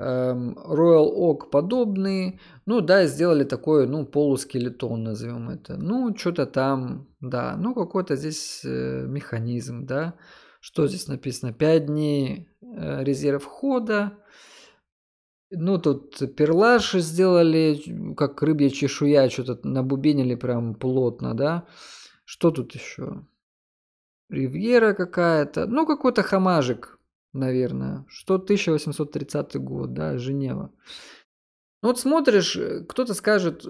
Эм, Royal Oak подобные. Ну да, сделали такой, ну, полускелетон, назовем это. Ну, что-то там, да, ну, какой-то здесь э, механизм, да. Что здесь написано? 5 дней э, резерв хода. Ну, тут перлаж сделали, как рыбья чешуя, что-то набубенили прям плотно, да. Что тут еще? Ривьера какая-то. Ну, какой-то хамажик наверное, что 1830 год, да, Женева. Ну, вот смотришь, э, кто-то скажет,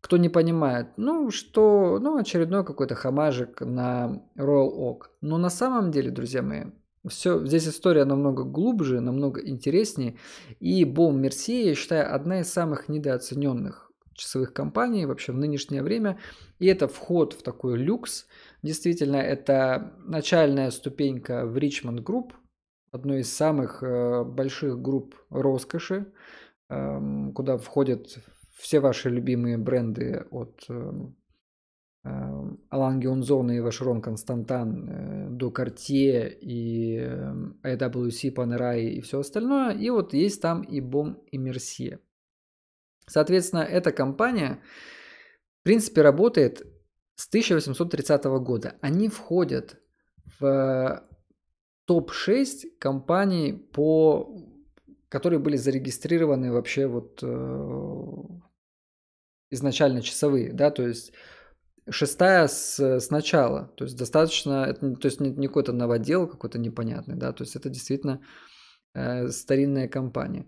кто не понимает, ну что, ну очередной какой-то хамажик на Royal Oak. Но на самом деле, друзья мои, все, здесь история намного глубже, намного интереснее. И Бом Мерсье, я считаю, одна из самых недооцененных часовых компаний вообще в нынешнее время. И это вход в такой люкс. Действительно, это начальная ступенька в Richmond Group – одной из самых э, больших групп роскоши, эм, куда входят все ваши любимые бренды от эм, эм, Алан Геонзона и Вашерон Константан э, до Cartier и IWC, Panerai и все остальное. И вот есть там и Бом, и Мерсье. Соответственно, эта компания, в принципе, работает с 1830 года. Они входят в топ-6 компаний, по, которые были зарегистрированы вообще вот э, изначально часовые, да, то есть шестая с, с начала, то есть достаточно, это, то есть не, не какой-то новодел какой-то непонятный, да, то есть это действительно э, старинная компания.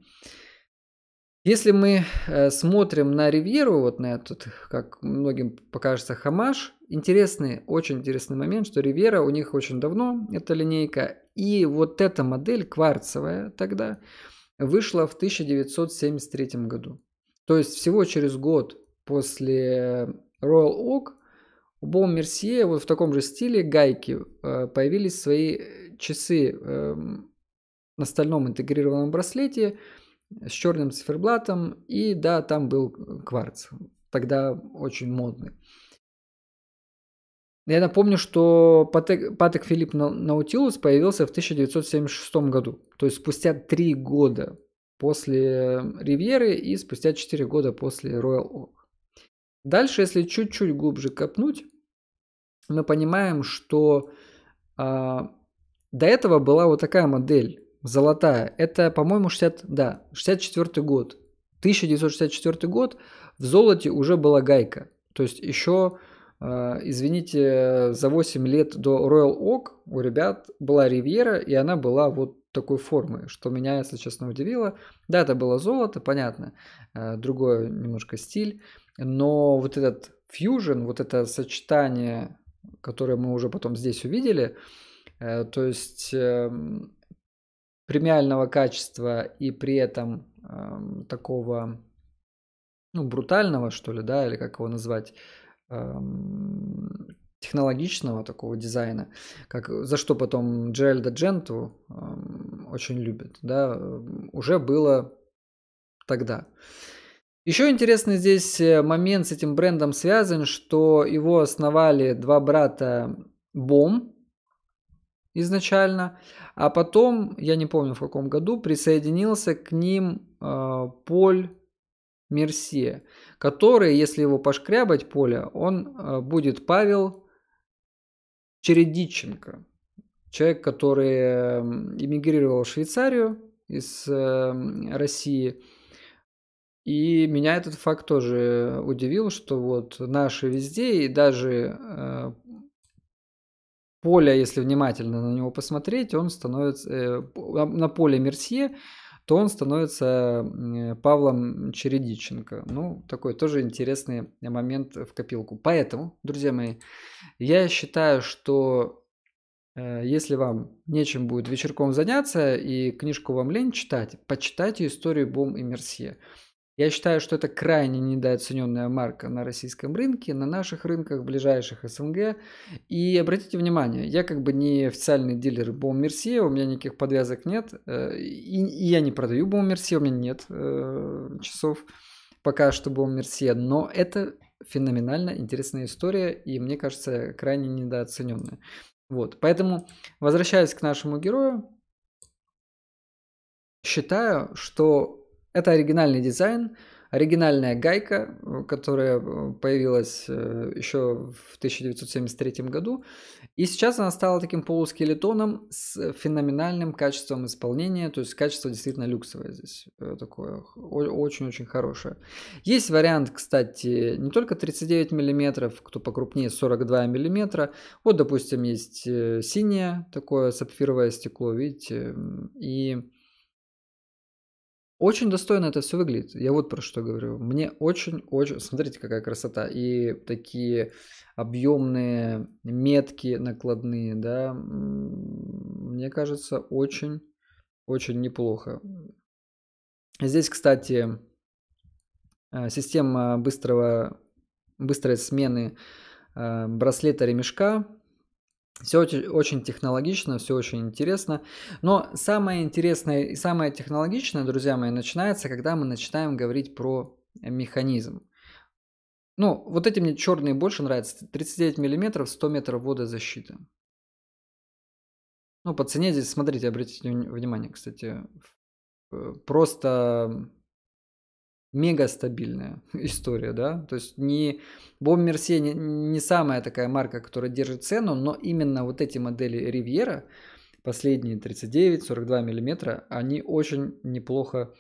Если мы э, смотрим на Ривьеру, вот на этот, как многим покажется, Хамаш, интересный, очень интересный момент, что Ривьера у них очень давно, эта линейка, и вот эта модель, кварцевая тогда, вышла в 1973 году. То есть всего через год после Royal Oak у Бом Мерсье вот в таком же стиле гайки э, появились свои э, часы эм, на стальном интегрированном браслете с черным циферблатом, и да, там был э, кварц, тогда очень модный. Я напомню, что Патек, Патек Филипп Наутилус появился в 1976 году, то есть спустя три года после э, Ривьеры и спустя четыре года после Royal Oak. Дальше, если чуть-чуть глубже копнуть, мы понимаем, что э, до этого была вот такая модель золотая. Это, по-моему, 60, да, 64 год. 1964 год в золоте уже была гайка. То есть еще Э, извините, э, за 8 лет до Royal Oak у ребят была ривьера, и она была вот такой формы, что меня, если честно, удивило. Да, это было золото, понятно, э, другой немножко стиль, но вот этот фьюжн, вот это сочетание, которое мы уже потом здесь увидели, то есть эм, премиального качества и при этом эм, такого ну, брутального, что ли, да, или как его назвать, Эм, технологичного такого дизайна, как э, за что потом Джеральда Дженту э, очень любит, да, эм, уже было тогда. Еще интересный здесь э, момент с этим брендом связан, что его основали два брата Бом изначально, а потом, я не помню в каком году, присоединился к ним э, Поль Мерсия, который, если его пошкрябать поле, он э, будет Павел Чередиченко, человек, который эм, эмигрировал в Швейцарию из эм, России. И меня этот факт тоже удивил, что вот наши везде, и даже э, поле, если внимательно на него посмотреть, он становится э, на поле Мерсье то он становится Павлом Чередиченко. Ну, такой тоже интересный момент в копилку. Поэтому, друзья мои, я считаю, что э, если вам нечем будет вечерком заняться и книжку вам лень читать, почитайте историю Бом и Мерсье. Я считаю, что это крайне недооцененная марка на российском рынке, на наших рынках, ближайших СНГ. И обратите внимание, я как бы не официальный дилер Бом Мерсье, у меня никаких подвязок нет, э, и, и я не продаю Бом Мерсье, у меня нет э, часов пока что Бом Мерсье, но это феноменально интересная история и, мне кажется, крайне недооцененная. Вот, поэтому, возвращаясь к нашему герою, считаю, что это оригинальный дизайн, оригинальная гайка, которая э, появилась э, еще в 1973 году. И сейчас она стала таким полускелетоном с феноменальным качеством исполнения. То есть качество действительно люксовое здесь э, такое, очень-очень хорошее. Есть вариант, кстати, не только 39 мм, кто покрупнее 42 мм. Вот, допустим, есть синее такое сапфировое стекло, видите, и очень достойно это все выглядит. Я вот про что говорю. Мне очень-очень... Смотрите, какая красота. И такие объемные метки накладные, да. Мне кажется, очень-очень неплохо. Здесь, кстати, э, система быстрого, быстрой смены э, браслета ремешка все очень, технологично, все очень интересно. Но самое интересное и самое технологичное, друзья мои, начинается, когда мы начинаем говорить про механизм. Ну, вот эти мне черные больше нравятся. 39 миллиметров, 100 метров водозащиты. Ну, по цене здесь, смотрите, обратите внимание, кстати. Э, просто мега стабильная история, да, то есть не Боб Мерсе не, не самая такая марка, которая держит цену, но именно вот эти модели Ривьера, последние 39-42 миллиметра, они очень неплохо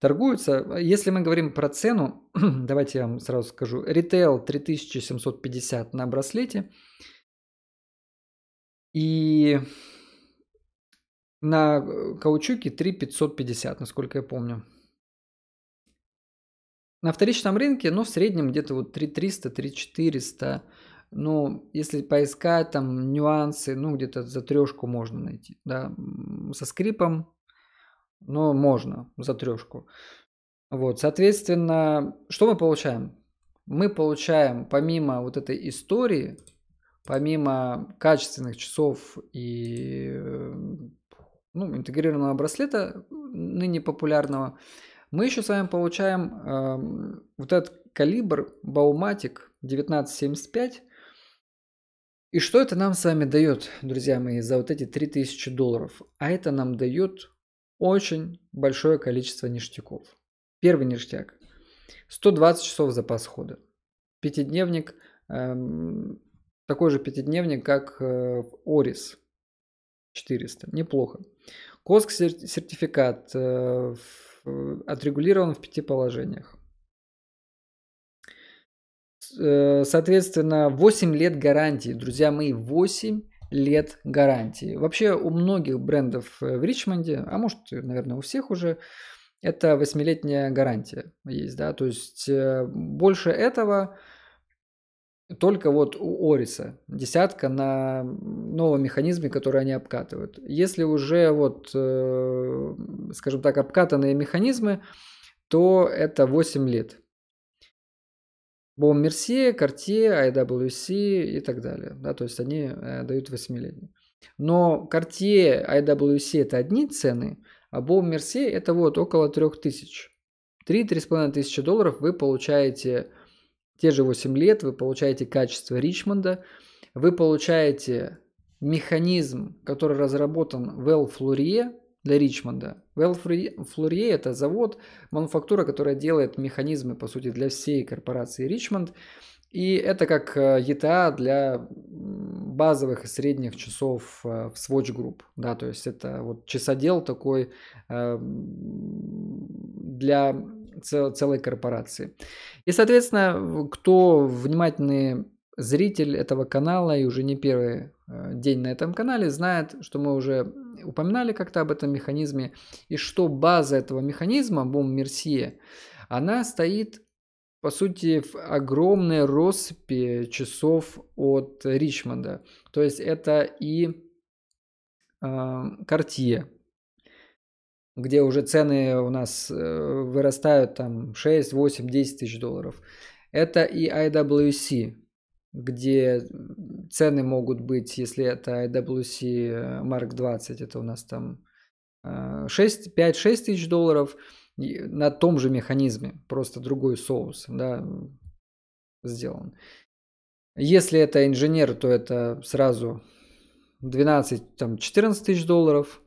торгуются. Если мы говорим про цену, давайте я вам сразу скажу, ритейл 3750 на браслете и на каучуке 3550, насколько я помню. На вторичном рынке, ну, в среднем где-то вот 3300, 3400. Ну, если поискать там нюансы, ну, где-то за трешку можно найти, да, со скрипом, но можно за трешку. Вот, соответственно, что мы получаем? Мы получаем, помимо вот этой истории, помимо качественных часов и э, ну, интегрированного браслета, ныне популярного, мы еще с вами получаем э, вот этот калибр Бауматик 1975. И что это нам с вами дает, друзья мои, за вот эти 3000 долларов? А это нам дает очень большое количество ништяков. Первый ништяк. 120 часов запас хода. Пятидневник, э, такой же пятидневник, как э, Орис 400. Неплохо. Коск сертификат э, Э, отрегулирован в пяти положениях. Э, соответственно, 8 лет гарантии, друзья мои, 8 лет гарантии. Вообще у многих брендов э, в Ричмонде, а может, наверное, у всех уже, это восьмилетняя гарантия есть, да, то есть больше этого только вот у Ориса десятка на новом механизме, который они обкатывают. Если уже вот, э, скажем так, обкатанные механизмы, то это 8 лет. Бом Мерсье, Cartier, IWC и так далее. Да, то есть они э, дают 8 лет. Но Карте IWC это одни цены, а Бом Мерсье это вот около 3000. 3-3,5 тысячи долларов вы получаете те же 8 лет вы получаете качество Ричмонда, вы получаете механизм, который разработан в Эл Флурье для Ричмонда. В Эл Флурье это завод, мануфактура, которая делает механизмы, по сути, для всей корпорации Ричмонд. И это как ETA э, а для базовых и средних часов э, в Swatch Group, да, то есть это вот часодел такой э, для цел, целой корпорации. И, соответственно, кто внимательный зритель этого канала и уже не первый э, день на этом канале знает, что мы уже упоминали как-то об этом механизме, и что база этого механизма, бом Мерсье, она стоит, по сути, в огромной россыпи часов от Ричмонда. То есть это и Картье, э, где уже цены у нас э, вырастают там 6, 8, 10 тысяч долларов. Это и IWC, где цены могут быть, если это IWC э, Mark 20, это у нас там 6, э, 5-6 тысяч долларов на том же механизме, просто другой соус да, сделан. Если это инженер, то это сразу 12-14 тысяч долларов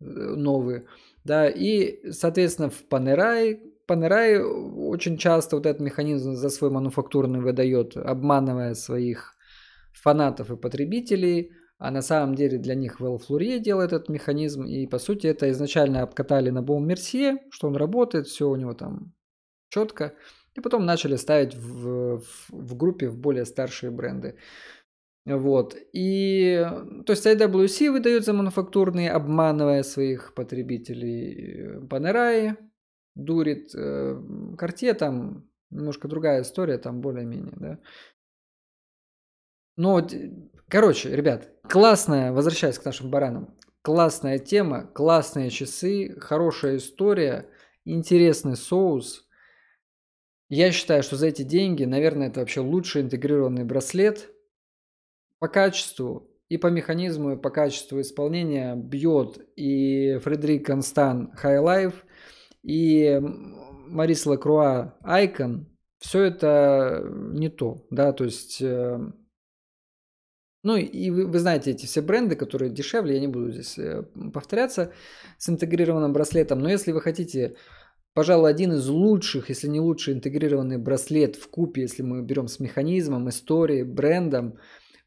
новые. Да, и, соответственно, в Панерай, Панерай очень часто вот этот механизм за свой мануфактурный выдает, обманывая своих фанатов и потребителей, а на самом деле для них Вэл Флурье делает этот механизм, и по сути это изначально обкатали на Бом Мерсье, что он работает, все у него там четко, и потом начали ставить в, в, в группе в более старшие бренды. Вот. И то есть IWC выдает за мануфактурные, обманывая своих потребителей. Панераи дурит. Карте э, там немножко другая история, там более-менее, да. Но, э, короче, ребят, классная, возвращаясь к нашим баранам, классная тема, классные часы, хорошая история, интересный соус. Я считаю, что за эти деньги, наверное, это вообще лучший интегрированный браслет – по качеству и по механизму, и по качеству исполнения бьет и Фредерик Констан High и Марис Лакруа Айкон Все это э, не то, да, то есть... Э, ну и вы, вы знаете эти все бренды, которые дешевле, я не буду здесь э, повторяться, с интегрированным браслетом, но если вы хотите пожалуй, один из лучших, если не лучший интегрированный браслет в купе, если мы берем с механизмом, историей, брендом,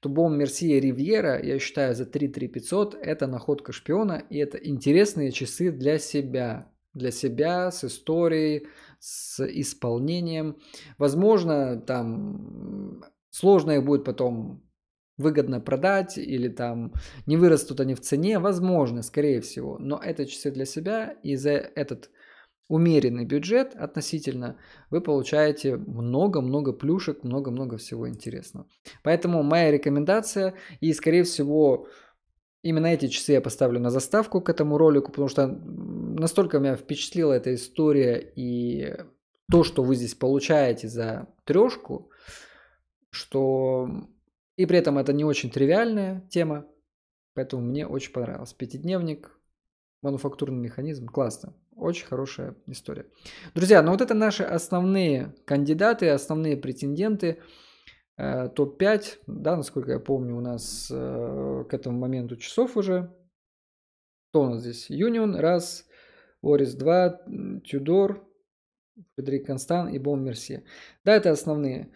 Тубом Мерсия Ривьера, я считаю, за 3-3-500 это находка шпиона, и это интересные часы для себя. Для себя, с историей, с исполнением. Возможно, там сложно их будет потом выгодно продать или там не вырастут они в цене, возможно, скорее всего, но это часы для себя и за этот умеренный бюджет относительно, вы получаете много-много плюшек, много-много всего интересного. Поэтому моя рекомендация, и скорее всего именно эти часы я поставлю на заставку к этому ролику, потому что настолько меня впечатлила эта история и то, что вы здесь получаете за трешку, что и при этом это не очень тривиальная тема, поэтому мне очень понравилось. Пятидневник, мануфактурный механизм, классно. Очень хорошая история. Друзья, ну вот это наши основные кандидаты, основные претенденты. Э, Топ-5, да, насколько я помню, у нас э, к этому моменту часов уже. Кто у нас здесь? Юнион, раз, Орис два Тюдор, Фредерик Констан и Бон Мерси. Да, это основные.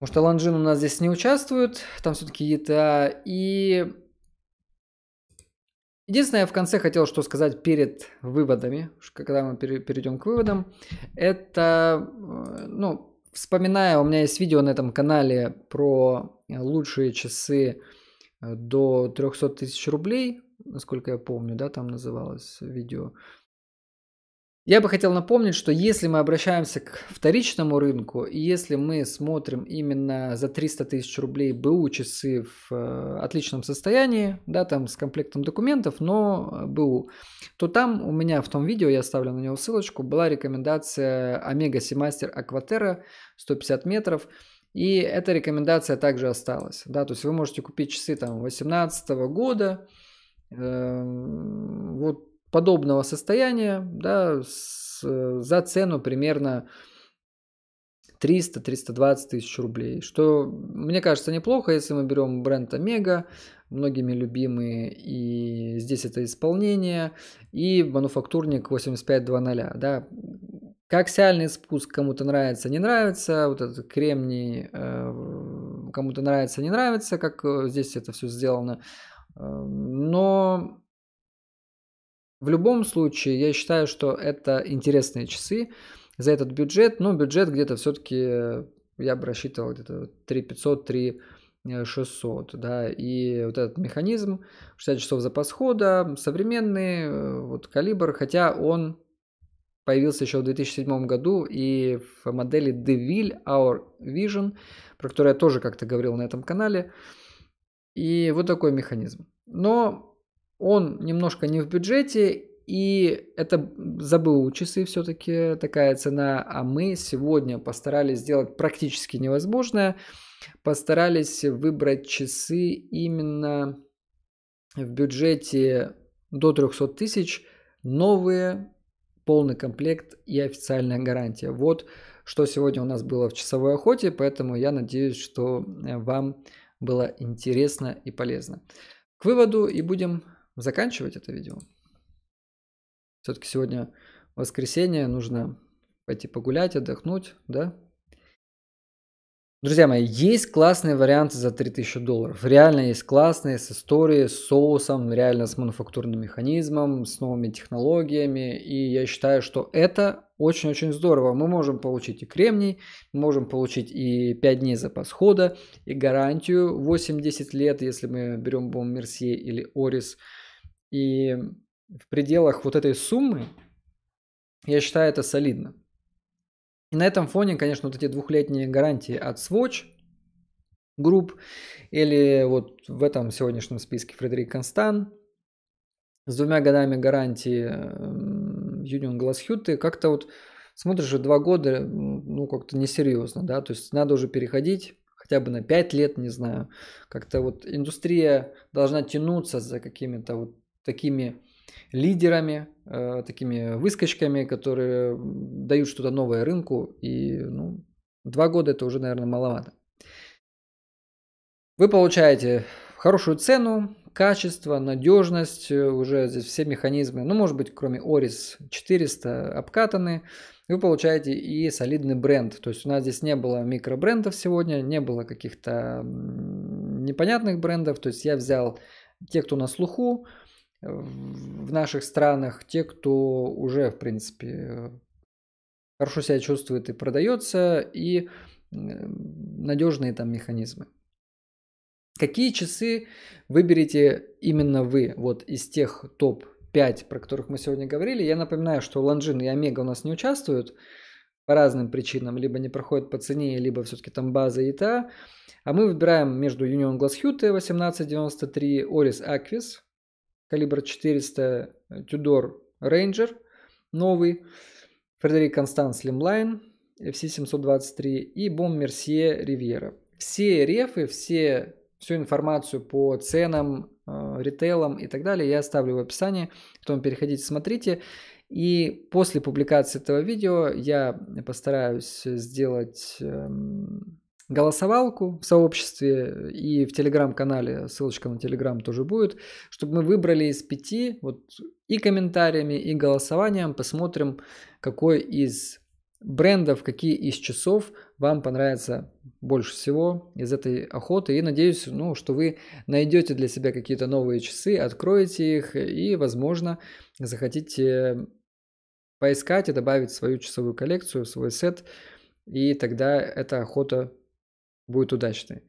Потому что Ланжин у нас здесь не участвует, там все-таки ETA. И Единственное, я в конце хотел что сказать перед выводами, когда мы перейдем к выводам, это, э, ну, вспоминая, у меня есть видео на этом канале про э, лучшие часы э, до 300 тысяч рублей, насколько я помню, да, там называлось видео. Я бы хотел напомнить, что если мы обращаемся к вторичному рынку, и если мы смотрим именно за 300 тысяч рублей БУ часы в э, отличном состоянии, да, там с комплектом документов, но э, БУ, то там у меня в том видео, я оставлю на него ссылочку, была рекомендация Omega Seamaster Aquaterra 150 метров, и эта рекомендация также осталась, да, то есть вы можете купить часы там 18 года, э, вот подобного состояния да, с, э, за цену примерно 300-320 тысяч рублей, что, мне кажется, неплохо, если мы берем бренд Омега, многими любимые, и здесь это исполнение, и мануфактурник 8520, да, Коаксиальный спуск кому-то нравится, не нравится, вот этот кремний э, кому-то нравится, не нравится, как э, здесь это все сделано, эм, но в любом случае, я считаю, что это интересные часы за этот бюджет. Но ну, бюджет где-то все-таки, э, я бы рассчитывал, где-то 3 500, 3 600, да, и вот этот механизм, 60 часов запас хода, современный, э, вот калибр, хотя он появился еще в 2007 году и в модели DeVille Our Vision, про которую я тоже как-то говорил на этом канале, и вот такой механизм. Но он немножко не в бюджете, и это забыл часы все-таки такая цена, а мы сегодня постарались сделать практически невозможное. Постарались выбрать часы именно в бюджете до 300 тысяч, новые, полный комплект и официальная гарантия. Вот что сегодня у нас было в часовой охоте, поэтому я надеюсь, что э, вам было интересно и полезно. К выводу и будем заканчивать это видео. Все-таки сегодня воскресенье, нужно пойти погулять, отдохнуть, да? Друзья мои, есть классные варианты за 3000 долларов. Реально есть классные, с историей, с соусом, реально с мануфактурным механизмом, с новыми технологиями. И я считаю, что это очень-очень здорово. Мы можем получить и кремний, мы можем получить и 5 дней запас хода, и гарантию 8-10 лет, если мы берем Бом Мерсье или Орис. И в пределах вот этой суммы, я считаю это солидно. И на этом фоне, конечно, вот эти двухлетние гарантии от Swatch Group или вот в этом сегодняшнем списке Фредерик Констан с двумя годами гарантии эм, Union Glass Hue, как-то вот смотришь же два года, ну как-то несерьезно, да, то есть надо уже переходить хотя бы на пять лет, не знаю, как-то вот индустрия должна тянуться за какими-то вот такими лидерами, э, такими выскочками, которые дают что-то новое рынку. И ну, два года это уже, наверное, маловато. Вы получаете хорошую цену, качество, надежность, э, уже здесь все механизмы, ну, может быть, кроме Oris 400 обкатаны, вы получаете и солидный бренд. То есть у нас здесь не было микробрендов сегодня, не было каких-то непонятных брендов. То есть я взял те, кто на слуху, в наших странах те, кто уже, в принципе, хорошо себя чувствует и продается, и надежные там механизмы. Какие часы выберете именно вы, вот из тех топ-5, про которых мы сегодня говорили? Я напоминаю, что Лонжин и Омега у нас не участвуют по разным причинам, либо не проходят по цене, либо все-таки там база и та. А мы выбираем между Union Glass Hue T1893, Oris Aquis калибр 400 э, Tudor Ranger новый, Фредерик Констант Slimline FC723 и Бом Мерсье Ривьера. Все рефы, все, всю информацию по ценам, э, ритейлам и так далее я оставлю в описании, потом переходите, смотрите. И после публикации этого видео я постараюсь сделать эм, голосовалку в сообществе и в телеграм-канале, ссылочка на телеграм тоже будет, чтобы мы выбрали из пяти, вот и комментариями, и голосованием посмотрим, какой из брендов, какие из часов вам понравится больше всего из этой охоты. И надеюсь, ну, что вы найдете для себя какие-то новые часы, откроете их и, возможно, захотите поискать и добавить свою часовую коллекцию, свой сет. И тогда эта охота будет удачной.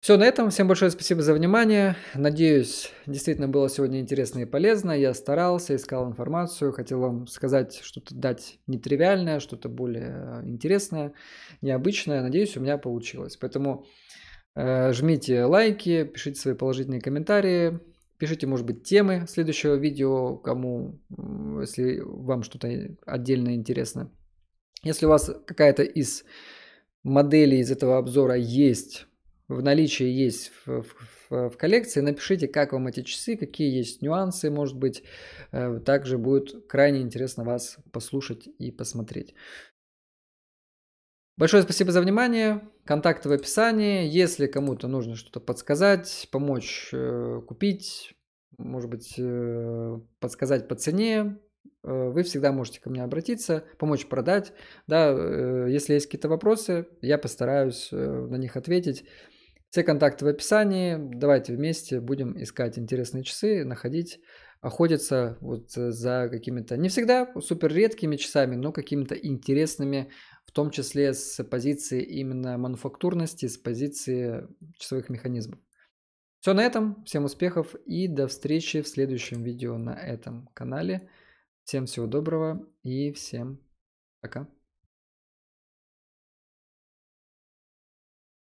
Все на этом. Всем большое спасибо за внимание. Надеюсь, действительно было сегодня интересно и полезно. Я старался, искал информацию, хотел вам сказать что-то дать нетривиальное, что-то более э, интересное, необычное. Надеюсь, у меня получилось. Поэтому э, жмите лайки, пишите свои положительные комментарии, пишите, может быть, темы следующего видео, кому, если вам что-то отдельно интересно. Если у вас какая-то из модели из этого обзора есть, в наличии есть в, в, в коллекции. Напишите, как вам эти часы, какие есть нюансы, может быть. Э, также будет крайне интересно вас послушать и посмотреть. Большое спасибо за внимание. Контакты в описании. Если кому-то нужно что-то подсказать, помочь э, купить, может быть, э, подсказать по цене, Э, вы всегда можете ко мне обратиться, помочь продать. Да, э, если есть какие-то вопросы, я постараюсь э, на них ответить. Все контакты в описании. Давайте вместе будем искать интересные часы, находить, охотиться вот за какими-то, не всегда супер редкими часами, но какими-то интересными, в том числе с позиции именно мануфактурности, с позиции часовых механизмов. Все на этом. Всем успехов и до встречи в следующем видео на этом канале. Всем всего доброго и всем пока.